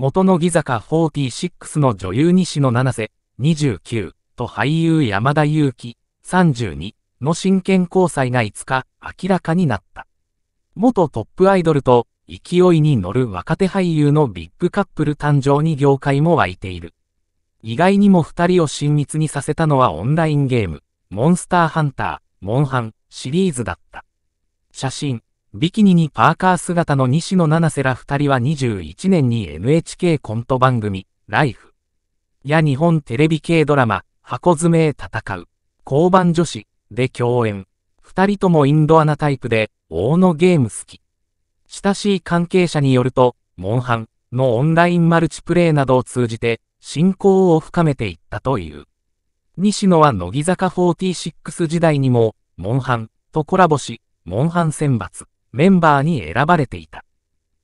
元乃木坂46の女優西野七瀬、29と俳優山田裕貴、32の真剣交際が5日明らかになった。元トップアイドルと勢いに乗る若手俳優のビッグカップル誕生に業界も湧いている。意外にも二人を親密にさせたのはオンラインゲーム、モンスターハンター、モンハンシリーズだった。写真、ビキニにパーカー姿の西野七瀬ら二人は21年に NHK コント番組、ライフや日本テレビ系ドラマ、箱詰めへ戦う、交番女子で共演。二人ともインドアなタイプで、大野ゲーム好き。親しい関係者によると、モンハンのオンラインマルチプレイなどを通じて、信仰を深めていったという。西野は乃木坂46時代にも、モンハンとコラボし、モンハン選抜。メンバーに選ばれていた。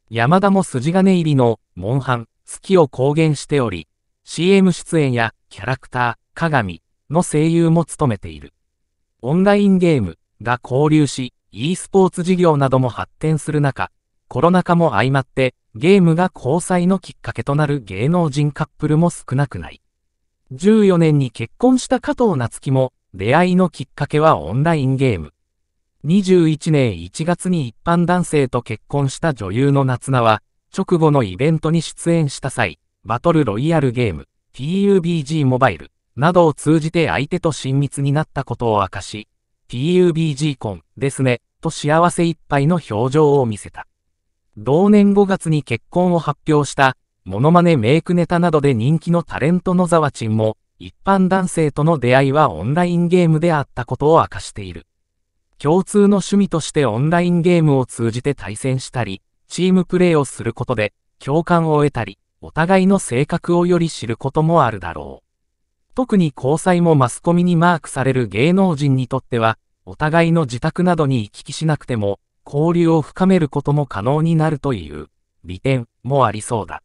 山田も筋金入りの、モンハン、好きを公言しており、CM 出演やキャラクター、鏡の声優も務めている。オンラインゲームが交流し、e スポーツ事業なども発展する中、コロナ禍も相まってゲームが交際のきっかけとなる芸能人カップルも少なくない。14年に結婚した加藤夏樹も出会いのきっかけはオンラインゲーム。2 1年1月に一般男性と結婚した女優の夏菜は、直後のイベントに出演した際、バトルロイヤルゲーム、PUBG モバイル、などを通じて相手と親密になったことを明かし、PUBG コンですね、と幸せいっぱいの表情を見せた。同年5月に結婚を発表した、モノマネメイクネタなどで人気のタレント野沢んも、一般男性との出会いはオンラインゲームであったことを明かしている。共通の趣味としてオンラインゲームを通じて対戦したり、チームプレーをすることで、共感を得たり、お互いの性格をより知ることもあるだろう。特に交際もマスコミにマークされる芸能人にとっては、お互いの自宅などに行き来しなくても、交流を深めることも可能になるという利点もありそうだ。